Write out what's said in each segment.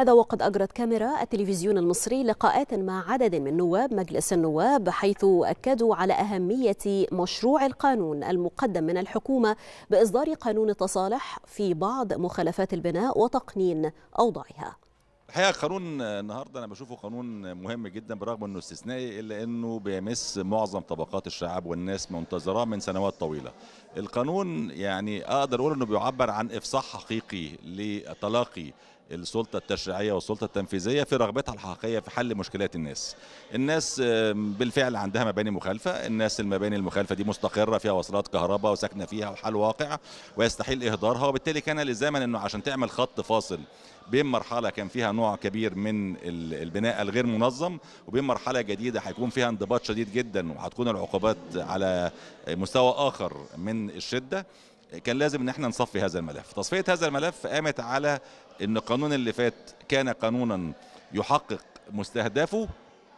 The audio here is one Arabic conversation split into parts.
هذا وقد أجرت كاميرا التلفزيون المصري لقاءات مع عدد من نواب مجلس النواب حيث أكدوا على أهمية مشروع القانون المقدم من الحكومة بإصدار قانون التصالح في بعض مخالفات البناء وتقنين أوضاعها الحقيقه قانون النهارده انا بشوفه قانون مهم جدا بالرغم انه استثنائي الا انه بيمس معظم طبقات الشعب والناس منتظراه من سنوات طويله. القانون يعني اقدر اقول انه بيعبر عن افصاح حقيقي لتلاقي السلطه التشريعيه والسلطه التنفيذيه في رغبتها الحقيقيه في حل مشكلات الناس. الناس بالفعل عندها مباني مخالفه، الناس المباني المخالفه دي مستقره فيها وصلات كهرباء وساكنه فيها وحال واقع ويستحيل اهدارها وبالتالي كان لزاما انه عشان تعمل خط فاصل بين مرحله كان فيها نوع كبير من البناء الغير منظم وبين مرحله جديده هيكون فيها انضباط شديد جدا وهتكون العقوبات على مستوى اخر من الشده كان لازم ان احنا نصفي هذا الملف تصفيه هذا الملف قامت على ان القانون اللي فات كان قانونا يحقق مستهدفه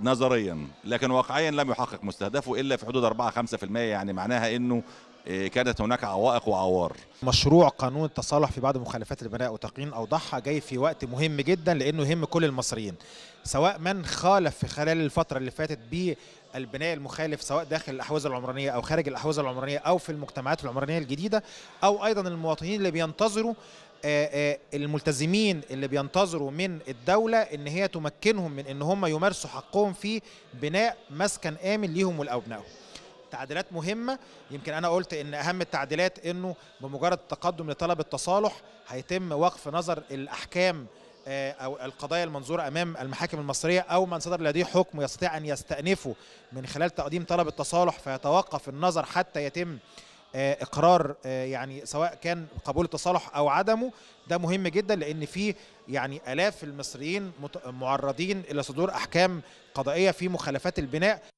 نظريا لكن واقعيا لم يحقق مستهدفه الا في حدود 4 5% يعني معناها انه إيه، كانت هناك عوائق وعوار مشروع قانون التصالح في بعض مخالفات البناء وتقنين اوضاعها جاي في وقت مهم جدا لانه يهم كل المصريين سواء من خالف في خلال الفتره اللي فاتت بالبناء المخالف سواء داخل الاحوزه العمرانيه او خارج الاحوزه العمرانيه او في المجتمعات العمرانيه الجديده او ايضا المواطنين اللي بينتظروا آه، آه، الملتزمين اللي بينتظروا من الدولة ان هي تمكنهم من ان هم يمارسوا حقهم في بناء مسكن آمن ليهم ولأبنائهم تعديلات مهمه يمكن انا قلت ان اهم التعديلات انه بمجرد التقدم لطلب التصالح هيتم وقف نظر الاحكام آه، او القضايا المنظوره امام المحاكم المصريه او من صدر لديه حكم يستطيع ان يستأنفه من خلال تقديم طلب التصالح فيتوقف النظر حتى يتم آه، اقرار آه، يعني سواء كان قبول التصالح او عدمه ده مهم جدا لان في يعني الاف المصريين معرضين الى صدور احكام قضائيه في مخالفات البناء